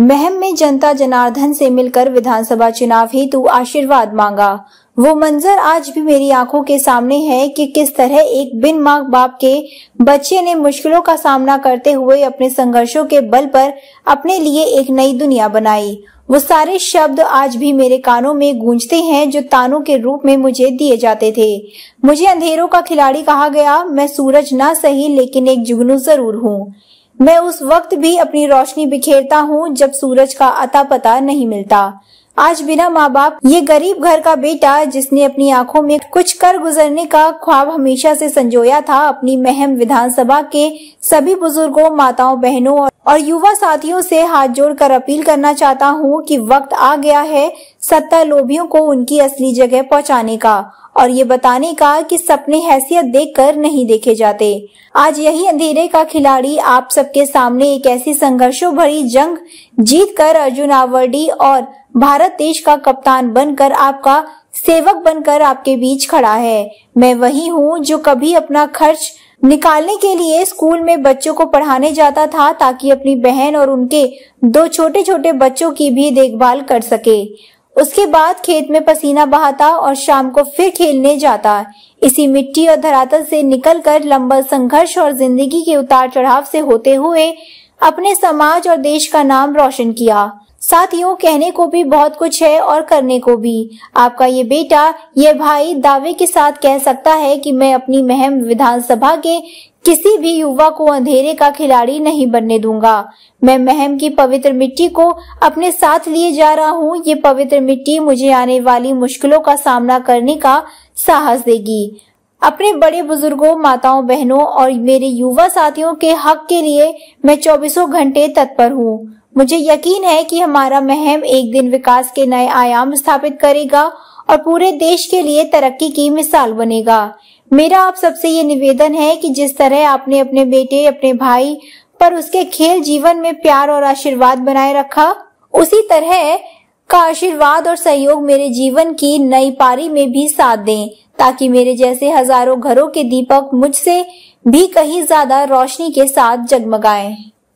महम में जनता जनार्दन से मिलकर विधानसभा चुनाव हेतु आशीर्वाद मांगा वो मंजर आज भी मेरी आंखों के सामने है कि किस तरह एक बिन माँ बाप के बच्चे ने मुश्किलों का सामना करते हुए अपने संघर्षों के बल पर अपने लिए एक नई दुनिया बनाई वो सारे शब्द आज भी मेरे कानों में गूंजते हैं जो तानों के रूप में मुझे दिए जाते थे मुझे अंधेरों का खिलाड़ी कहा गया मैं सूरज ना सही लेकिन एक जुगनू जरूर हूँ मैं उस वक्त भी अपनी रोशनी बिखेरता हूँ जब सूरज का अता पता नहीं मिलता आज बिना माँ बाप ये गरीब घर का बेटा जिसने अपनी आंखों में कुछ कर गुजरने का ख्वाब हमेशा से संजोया था अपनी महम विधानसभा के सभी बुजुर्गों माताओं बहनों और युवा साथियों से हाथ जोड़कर अपील करना चाहता हूँ कि वक्त आ गया है सत्ता लोभियों को उनकी असली जगह पहुंचाने का और ये बताने का कि सपने हैसियत देखकर नहीं देखे जाते आज यही अंधेरे का खिलाड़ी आप सबके सामने एक ऐसी संघर्षों भरी जंग जीत कर अर्जुन आवर्डी और भारत देश का कप्तान बनकर आपका सेवक बनकर आपके बीच खड़ा है मैं वही हूँ जो कभी अपना खर्च निकालने के लिए स्कूल में बच्चों को पढ़ाने जाता था ताकि अपनी बहन और उनके दो छोटे छोटे बच्चों की भी देखभाल कर सके उसके बाद खेत में पसीना बहाता और शाम को फिर खेलने जाता इसी मिट्टी और धरातल से निकलकर लंबा संघर्ष और जिंदगी के उतार चढ़ाव से होते हुए अपने समाज और देश का नाम रोशन किया साथियों कहने को भी बहुत कुछ है और करने को भी आपका ये बेटा ये भाई दावे के साथ कह सकता है कि मैं अपनी महम विधानसभा के किसी भी युवा को अंधेरे का खिलाड़ी नहीं बनने दूंगा मैं महम की पवित्र मिट्टी को अपने साथ लिए जा रहा हूँ ये पवित्र मिट्टी मुझे आने वाली मुश्किलों का सामना करने का साहस देगी अपने बड़े बुजुर्गों माताओं बहनों और मेरे युवा साथियों के हक के लिए मैं चौबीसों घंटे तत्पर हूँ मुझे यकीन है कि हमारा महम एक दिन विकास के नए आयाम स्थापित करेगा और पूरे देश के लिए तरक्की की मिसाल बनेगा मेरा आप सबसे ये निवेदन है कि जिस तरह आपने अपने बेटे अपने भाई पर उसके खेल जीवन में प्यार और आशीर्वाद बनाए रखा उसी तरह का आशीर्वाद और सहयोग मेरे जीवन की नई पारी में भी साथ दें ताकि मेरे जैसे हजारों घरों के दीपक मुझसे भी कहीं ज्यादा रोशनी के साथ जगमगाएं।